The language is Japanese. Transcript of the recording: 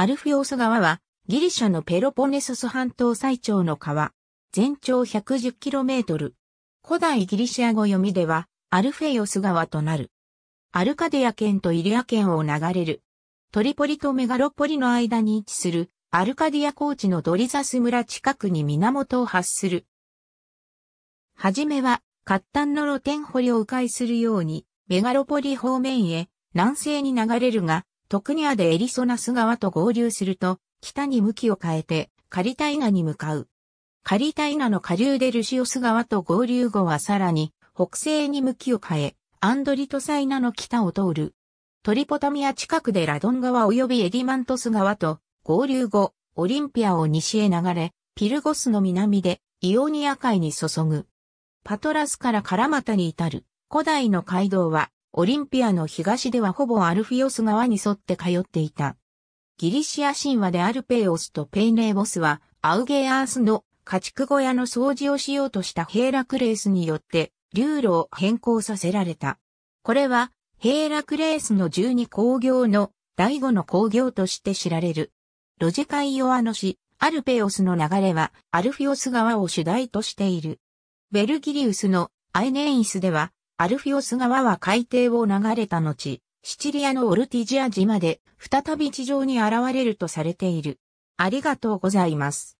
アルフィオス川は、ギリシャのペロポネソス半島最長の川。全長 110km。古代ギリシア語読みでは、アルフェオス川となる。アルカデア県とイリア県を流れる。トリポリとメガロポリの間に位置する、アルカディア高地のドリザス村近くに源を発する。はじめは、活端の露天掘りを迂回するように、メガロポリ方面へ、南西に流れるが、徳にアでエリソナス川と合流すると、北に向きを変えて、カリタイナに向かう。カリタイナの下流でルシオス川と合流後はさらに、北西に向きを変え、アンドリトサイナの北を通る。トリポタミア近くでラドン川及びエディマントス川と合流後、オリンピアを西へ流れ、ピルゴスの南でイオニア海に注ぐ。パトラスからカラマタに至る古代の街道はオリンピアの東ではほぼアルフィオス川に沿って通っていた。ギリシア神話でアルペイオスとペイネーボスは、アウゲアースの家畜小屋の掃除をしようとしたヘーラクレースによって、流路を変更させられた。これは、ヘーラクレースの十二工業の第五の工業として知られる。ロジカイオアの市。アルペオスの流れは、アルフィオス川を主題としている。ベルギリウスのアイネイスでは、アルフィオス川は海底を流れた後、シチリアのオルティジア島で再び地上に現れるとされている。ありがとうございます。